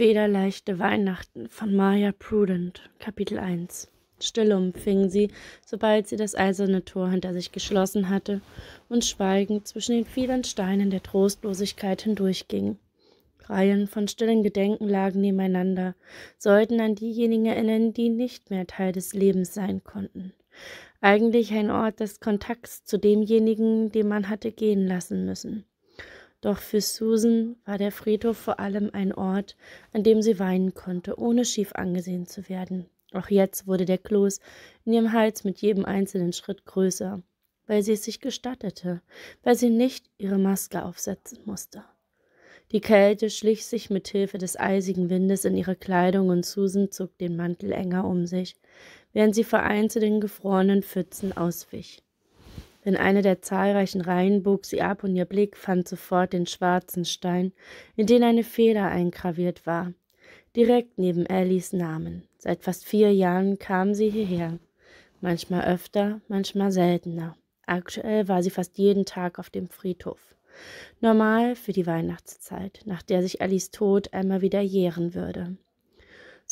Federleichte Weihnachten von Maya Prudent, Kapitel 1 Still umfing sie, sobald sie das eiserne Tor hinter sich geschlossen hatte und schweigend zwischen den vielen Steinen der Trostlosigkeit hindurchging. Reihen von stillen Gedenken lagen nebeneinander, sollten an diejenigen erinnern, die nicht mehr Teil des Lebens sein konnten. Eigentlich ein Ort des Kontakts zu demjenigen, den man hatte gehen lassen müssen. Doch für Susan war der Friedhof vor allem ein Ort, an dem sie weinen konnte, ohne schief angesehen zu werden. Auch jetzt wurde der Kloß in ihrem Hals mit jedem einzelnen Schritt größer, weil sie es sich gestattete, weil sie nicht ihre Maske aufsetzen musste. Die Kälte schlich sich mit Hilfe des eisigen Windes in ihre Kleidung und Susan zog den Mantel enger um sich, während sie vereinzelt einzelnen gefrorenen Pfützen auswich. In einer der zahlreichen Reihen bog sie ab und ihr Blick fand sofort den schwarzen Stein, in den eine Feder eingraviert war. Direkt neben Ellies Namen. Seit fast vier Jahren kam sie hierher. Manchmal öfter, manchmal seltener. Aktuell war sie fast jeden Tag auf dem Friedhof. Normal für die Weihnachtszeit, nach der sich Ellies Tod einmal wieder jähren würde.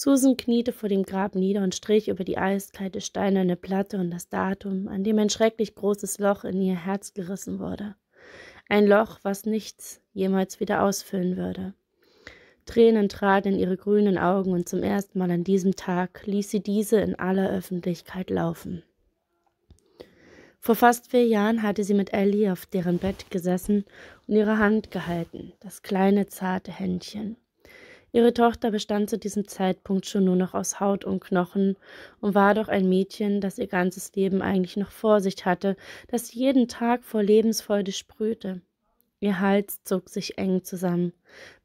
Susan kniete vor dem Grab nieder und strich über die eiskalte steinerne Platte und das Datum, an dem ein schrecklich großes Loch in ihr Herz gerissen wurde. Ein Loch, was nichts jemals wieder ausfüllen würde. Tränen traten in ihre grünen Augen und zum ersten Mal an diesem Tag ließ sie diese in aller Öffentlichkeit laufen. Vor fast vier Jahren hatte sie mit Ellie auf deren Bett gesessen und ihre Hand gehalten, das kleine zarte Händchen. Ihre Tochter bestand zu diesem Zeitpunkt schon nur noch aus Haut und Knochen und war doch ein Mädchen, das ihr ganzes Leben eigentlich noch vor sich hatte, das jeden Tag vor Lebensfreude sprühte. Ihr Hals zog sich eng zusammen.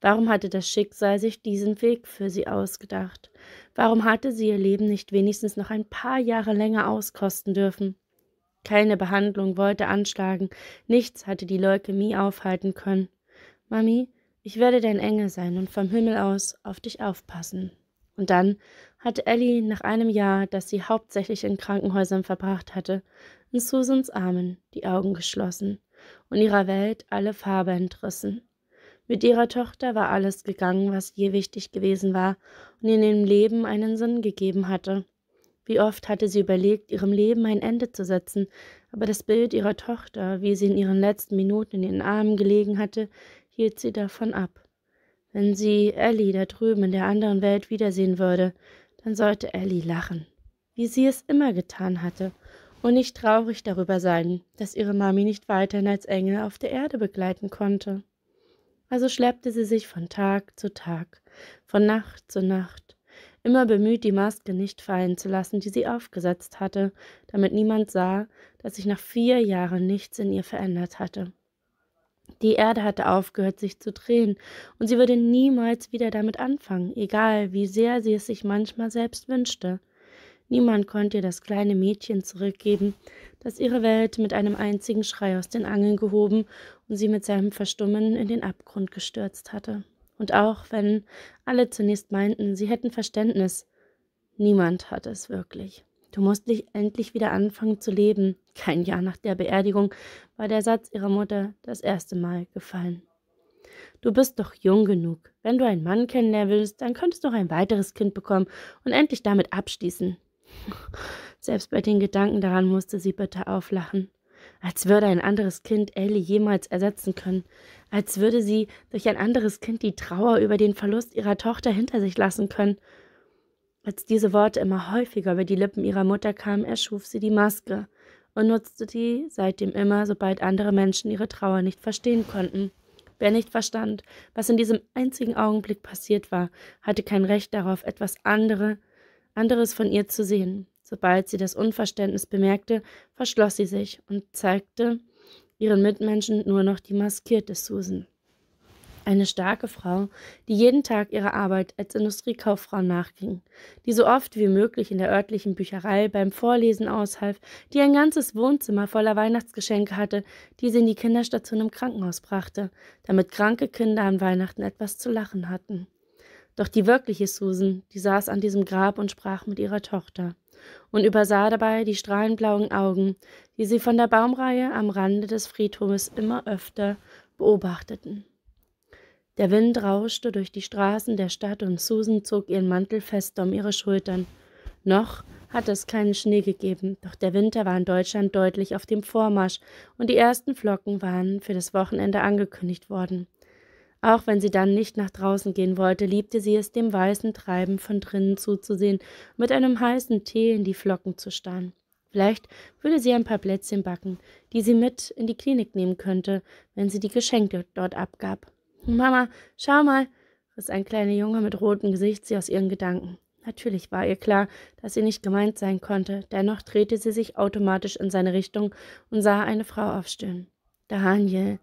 Warum hatte das Schicksal sich diesen Weg für sie ausgedacht? Warum hatte sie ihr Leben nicht wenigstens noch ein paar Jahre länger auskosten dürfen? Keine Behandlung wollte anschlagen, nichts hatte die Leukämie aufhalten können. Mami, ich werde dein Engel sein und vom Himmel aus auf dich aufpassen. Und dann hatte Ellie nach einem Jahr, das sie hauptsächlich in Krankenhäusern verbracht hatte, in Susans Armen die Augen geschlossen und ihrer Welt alle Farbe entrissen. Mit ihrer Tochter war alles gegangen, was ihr wichtig gewesen war und in ihrem Leben einen Sinn gegeben hatte. Wie oft hatte sie überlegt, ihrem Leben ein Ende zu setzen, aber das Bild ihrer Tochter, wie sie in ihren letzten Minuten in ihren Armen gelegen hatte, hielt sie davon ab. Wenn sie Ellie da drüben in der anderen Welt wiedersehen würde, dann sollte Ellie lachen, wie sie es immer getan hatte, und nicht traurig darüber sein, dass ihre Mami nicht weiterhin als Engel auf der Erde begleiten konnte. Also schleppte sie sich von Tag zu Tag, von Nacht zu Nacht, immer bemüht, die Maske nicht fallen zu lassen, die sie aufgesetzt hatte, damit niemand sah, dass sich nach vier Jahren nichts in ihr verändert hatte. Die Erde hatte aufgehört, sich zu drehen, und sie würde niemals wieder damit anfangen, egal wie sehr sie es sich manchmal selbst wünschte. Niemand konnte ihr das kleine Mädchen zurückgeben, das ihre Welt mit einem einzigen Schrei aus den Angeln gehoben und sie mit seinem Verstummen in den Abgrund gestürzt hatte. Und auch wenn alle zunächst meinten, sie hätten Verständnis, niemand hatte es wirklich. Du musst dich endlich wieder anfangen zu leben. Kein Jahr nach der Beerdigung war der Satz ihrer Mutter das erste Mal gefallen. Du bist doch jung genug. Wenn du einen Mann kennenlernen willst, dann könntest du auch ein weiteres Kind bekommen und endlich damit abschließen. Selbst bei den Gedanken daran musste sie bitter auflachen. Als würde ein anderes Kind Ellie jemals ersetzen können. Als würde sie durch ein anderes Kind die Trauer über den Verlust ihrer Tochter hinter sich lassen können. Als diese Worte immer häufiger über die Lippen ihrer Mutter kamen, erschuf sie die Maske und nutzte die seitdem immer, sobald andere Menschen ihre Trauer nicht verstehen konnten. Wer nicht verstand, was in diesem einzigen Augenblick passiert war, hatte kein Recht darauf, etwas andere, anderes von ihr zu sehen. Sobald sie das Unverständnis bemerkte, verschloss sie sich und zeigte ihren Mitmenschen nur noch die maskierte Susan. Eine starke Frau, die jeden Tag ihrer Arbeit als Industriekauffrau nachging, die so oft wie möglich in der örtlichen Bücherei beim Vorlesen aushalf, die ein ganzes Wohnzimmer voller Weihnachtsgeschenke hatte, die sie in die Kinderstation im Krankenhaus brachte, damit kranke Kinder an Weihnachten etwas zu lachen hatten. Doch die wirkliche Susan, die saß an diesem Grab und sprach mit ihrer Tochter und übersah dabei die strahlenblauen Augen, die sie von der Baumreihe am Rande des Friedhofes immer öfter beobachteten. Der Wind rauschte durch die Straßen der Stadt und Susan zog ihren Mantel fester um ihre Schultern. Noch hatte es keinen Schnee gegeben, doch der Winter war in Deutschland deutlich auf dem Vormarsch und die ersten Flocken waren für das Wochenende angekündigt worden. Auch wenn sie dann nicht nach draußen gehen wollte, liebte sie es, dem weißen Treiben von drinnen zuzusehen, mit einem heißen Tee in die Flocken zu starren. Vielleicht würde sie ein paar Plätzchen backen, die sie mit in die Klinik nehmen könnte, wenn sie die Geschenke dort abgab. Mama, schau mal, riss ein kleiner Junge mit rotem Gesicht sie aus ihren Gedanken. Natürlich war ihr klar, dass sie nicht gemeint sein konnte, dennoch drehte sie sich automatisch in seine Richtung und sah eine Frau aufstehen. Daniel,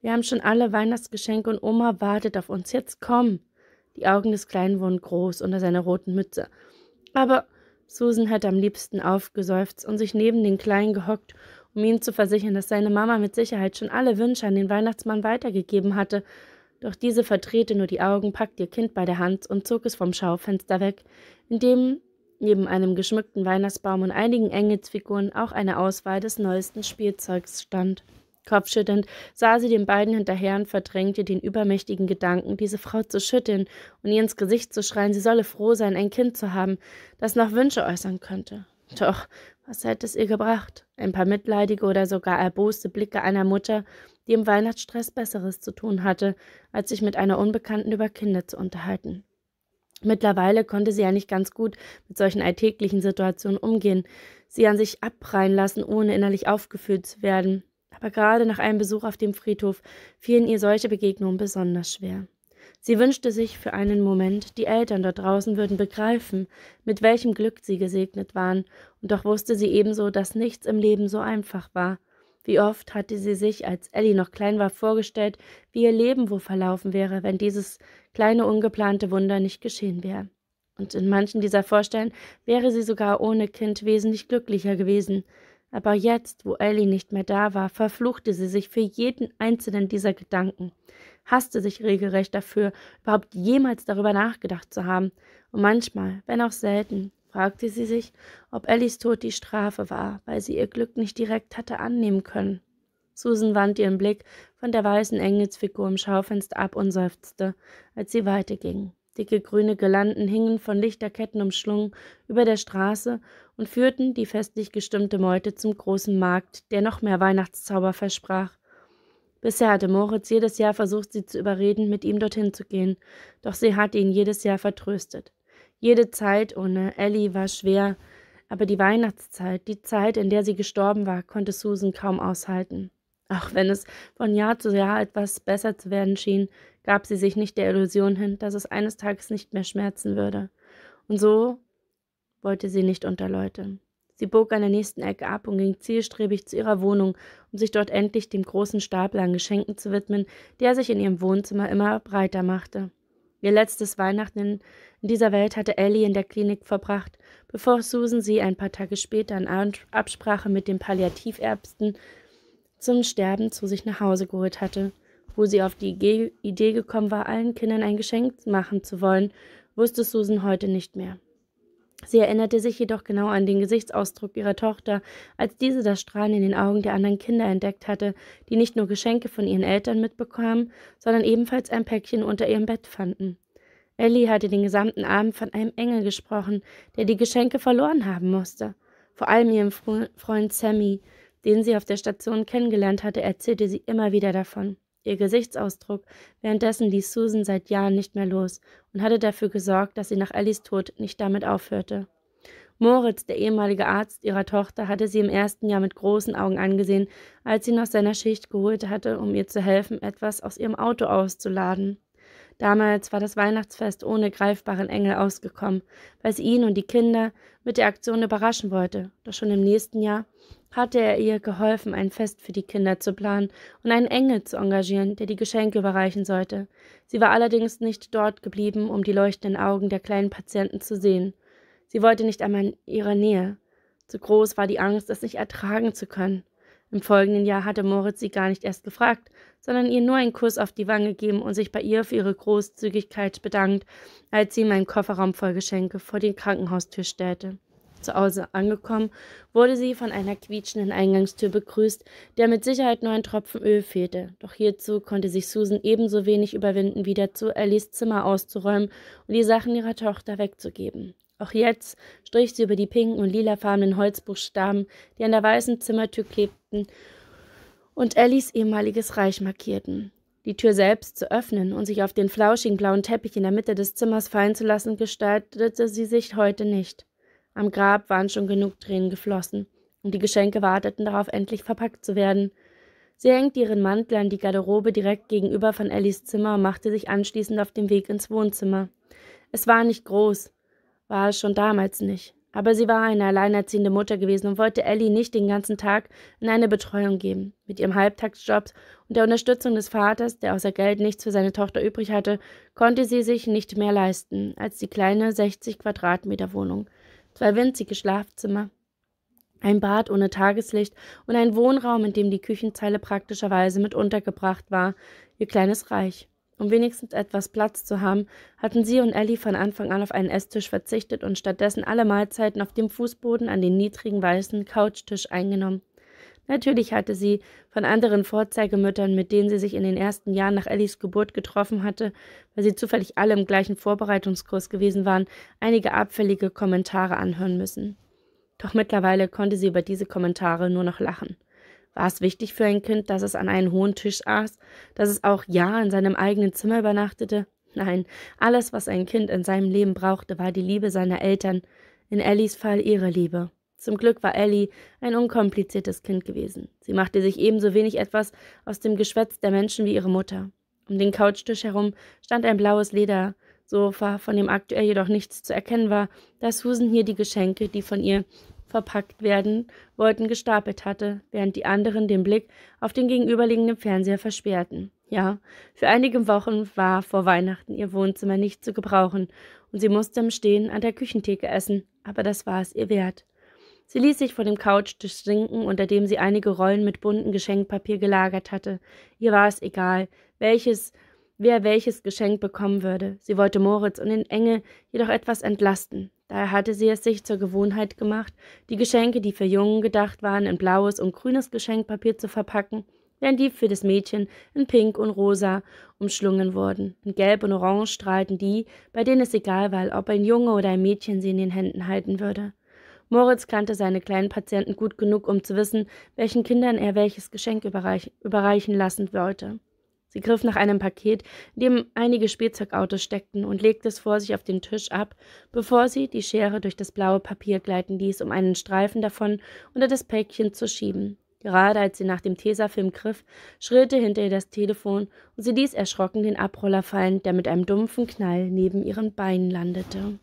wir haben schon alle Weihnachtsgeschenke und Oma wartet auf uns. Jetzt komm! Die Augen des Kleinen wurden groß unter seiner roten Mütze. Aber Susan hätte am liebsten aufgeseufzt und sich neben den Kleinen gehockt, um ihn zu versichern, dass seine Mama mit Sicherheit schon alle Wünsche an den Weihnachtsmann weitergegeben hatte doch diese verdrehte nur die Augen, packte ihr Kind bei der Hand und zog es vom Schaufenster weg, in dem neben einem geschmückten Weihnachtsbaum und einigen Engelsfiguren auch eine Auswahl des neuesten Spielzeugs stand. Kopfschüttelnd sah sie den beiden hinterher und verdrängte den übermächtigen Gedanken, diese Frau zu schütteln und ihr ins Gesicht zu schreien, sie solle froh sein, ein Kind zu haben, das noch Wünsche äußern könnte. Doch was hätte es ihr gebracht? Ein paar mitleidige oder sogar erboste Blicke einer Mutter, die im Weihnachtsstress Besseres zu tun hatte, als sich mit einer Unbekannten über Kinder zu unterhalten. Mittlerweile konnte sie ja nicht ganz gut mit solchen alltäglichen Situationen umgehen, sie an sich abprallen lassen, ohne innerlich aufgefühlt zu werden. Aber gerade nach einem Besuch auf dem Friedhof fielen ihr solche Begegnungen besonders schwer. Sie wünschte sich für einen Moment, die Eltern dort draußen würden begreifen, mit welchem Glück sie gesegnet waren, und doch wusste sie ebenso, dass nichts im Leben so einfach war. Wie oft hatte sie sich, als Ellie noch klein war, vorgestellt, wie ihr Leben wohl verlaufen wäre, wenn dieses kleine ungeplante Wunder nicht geschehen wäre. Und in manchen dieser Vorstellen wäre sie sogar ohne Kind wesentlich glücklicher gewesen. Aber jetzt, wo Ellie nicht mehr da war, verfluchte sie sich für jeden einzelnen dieser Gedanken hasste sich regelrecht dafür, überhaupt jemals darüber nachgedacht zu haben. Und manchmal, wenn auch selten, fragte sie sich, ob Ellies Tod die Strafe war, weil sie ihr Glück nicht direkt hatte annehmen können. Susan wandte ihren Blick von der weißen Engelsfigur im Schaufenster ab und seufzte, als sie weiterging. Dicke grüne Girlanden hingen von Lichterketten umschlungen über der Straße und führten die festlich gestimmte Meute zum großen Markt, der noch mehr Weihnachtszauber versprach. Bisher hatte Moritz jedes Jahr versucht, sie zu überreden, mit ihm dorthin zu gehen, doch sie hatte ihn jedes Jahr vertröstet. Jede Zeit ohne Ellie war schwer, aber die Weihnachtszeit, die Zeit, in der sie gestorben war, konnte Susan kaum aushalten. Auch wenn es von Jahr zu Jahr etwas besser zu werden schien, gab sie sich nicht der Illusion hin, dass es eines Tages nicht mehr schmerzen würde. Und so wollte sie nicht unter Leute. Sie bog an der nächsten Ecke ab und ging zielstrebig zu ihrer Wohnung, um sich dort endlich dem großen Stapel an Geschenken zu widmen, der sich in ihrem Wohnzimmer immer breiter machte. Ihr letztes Weihnachten in, dieser Welt hatte Ellie in der Klinik verbracht, bevor Susan sie ein paar Tage später in Absprache mit dem Palliativärzten zum Sterben zu sich nach Hause geholt hatte. Wo sie auf die Idee gekommen war, allen Kindern ein Geschenk machen zu wollen, wusste Susan heute nicht mehr. Sie erinnerte sich jedoch genau an den Gesichtsausdruck ihrer Tochter, als diese das Strahlen in den Augen der anderen Kinder entdeckt hatte, die nicht nur Geschenke von ihren Eltern mitbekamen, sondern ebenfalls ein Päckchen unter ihrem Bett fanden. Ellie hatte den gesamten Abend von einem Engel gesprochen, der die Geschenke verloren haben musste. Vor allem ihrem Freund Sammy, den sie auf der Station kennengelernt hatte, erzählte sie immer wieder davon ihr Gesichtsausdruck. Währenddessen ließ Susan seit Jahren nicht mehr los und hatte dafür gesorgt, dass sie nach Ellies Tod nicht damit aufhörte. Moritz, der ehemalige Arzt ihrer Tochter, hatte sie im ersten Jahr mit großen Augen angesehen, als sie ihn aus seiner Schicht geholt hatte, um ihr zu helfen, etwas aus ihrem Auto auszuladen. Damals war das Weihnachtsfest ohne greifbaren Engel ausgekommen, weil sie ihn und die Kinder mit der Aktion überraschen wollte. Doch schon im nächsten Jahr hatte er ihr geholfen, ein Fest für die Kinder zu planen und einen Engel zu engagieren, der die Geschenke überreichen sollte. Sie war allerdings nicht dort geblieben, um die leuchtenden Augen der kleinen Patienten zu sehen. Sie wollte nicht einmal in ihrer Nähe. Zu groß war die Angst, es nicht ertragen zu können. Im folgenden Jahr hatte Moritz sie gar nicht erst gefragt, sondern ihr nur einen Kuss auf die Wange geben und sich bei ihr für ihre Großzügigkeit bedankt, als sie meinen Kofferraum voll Geschenke vor die Krankenhaustür stellte. Zu Hause angekommen, wurde sie von einer quietschenden Eingangstür begrüßt, der mit Sicherheit nur ein Tropfen Öl fehlte. Doch hierzu konnte sich Susan ebenso wenig überwinden, wieder zu Ellies Zimmer auszuräumen und die Sachen ihrer Tochter wegzugeben. Auch jetzt strich sie über die pinken und lilafarbenen Holzbuchstaben, die an der weißen Zimmertür klebten, und Ellies ehemaliges Reich markierten. Die Tür selbst zu öffnen und sich auf den flauschigen blauen Teppich in der Mitte des Zimmers fallen zu lassen, gestaltete sie sich heute nicht. Am Grab waren schon genug Tränen geflossen, und die Geschenke warteten darauf, endlich verpackt zu werden. Sie hängte ihren Mantel an die Garderobe direkt gegenüber von Ellies Zimmer und machte sich anschließend auf den Weg ins Wohnzimmer. Es war nicht groß, war es schon damals nicht. Aber sie war eine alleinerziehende Mutter gewesen und wollte Ellie nicht den ganzen Tag in eine Betreuung geben. Mit ihrem Halbtagsjob und der Unterstützung des Vaters, der außer Geld nichts für seine Tochter übrig hatte, konnte sie sich nicht mehr leisten als die kleine 60 Quadratmeter Wohnung, zwei winzige Schlafzimmer, ein Bad ohne Tageslicht und ein Wohnraum, in dem die Küchenzeile praktischerweise mit untergebracht war, ihr kleines Reich. Um wenigstens etwas Platz zu haben, hatten sie und Ellie von Anfang an auf einen Esstisch verzichtet und stattdessen alle Mahlzeiten auf dem Fußboden an den niedrigen weißen Couchtisch eingenommen. Natürlich hatte sie von anderen Vorzeigemüttern, mit denen sie sich in den ersten Jahren nach Ellies Geburt getroffen hatte, weil sie zufällig alle im gleichen Vorbereitungskurs gewesen waren, einige abfällige Kommentare anhören müssen. Doch mittlerweile konnte sie über diese Kommentare nur noch lachen war es wichtig für ein Kind, dass es an einem hohen Tisch aß, dass es auch ja in seinem eigenen Zimmer übernachtete? Nein, alles, was ein Kind in seinem Leben brauchte, war die Liebe seiner Eltern, in Ellies Fall ihre Liebe. Zum Glück war Ellie ein unkompliziertes Kind gewesen. Sie machte sich ebenso wenig etwas aus dem Geschwätz der Menschen wie ihre Mutter. Um den Couchtisch herum stand ein blaues Ledersofa, von dem aktuell jedoch nichts zu erkennen war, da Susan hier die Geschenke, die von ihr verpackt werden wollten, gestapelt hatte, während die anderen den Blick auf den gegenüberliegenden Fernseher versperrten. Ja, für einige Wochen war vor Weihnachten ihr Wohnzimmer nicht zu gebrauchen und sie musste im Stehen an der Küchentheke essen, aber das war es ihr wert. Sie ließ sich von dem Couchtisch sinken, unter dem sie einige Rollen mit buntem Geschenkpapier gelagert hatte. Ihr war es egal, welches wer welches Geschenk bekommen würde. Sie wollte Moritz und den Engel jedoch etwas entlasten. Daher hatte sie es sich zur Gewohnheit gemacht, die Geschenke, die für Jungen gedacht waren, in blaues und grünes Geschenkpapier zu verpacken, während die für das Mädchen in pink und rosa umschlungen wurden. In gelb und orange strahlten die, bei denen es egal war, ob ein Junge oder ein Mädchen sie in den Händen halten würde. Moritz kannte seine kleinen Patienten gut genug, um zu wissen, welchen Kindern er welches Geschenk überreich überreichen lassen wollte. Sie griff nach einem Paket, in dem einige Spielzeugautos steckten, und legte es vor sich auf den Tisch ab, bevor sie die Schere durch das blaue Papier gleiten ließ, um einen Streifen davon unter das Päckchen zu schieben. Gerade als sie nach dem Tesafilm griff, schrillte hinter ihr das Telefon und sie ließ erschrocken den Abroller fallen, der mit einem dumpfen Knall neben ihren Beinen landete.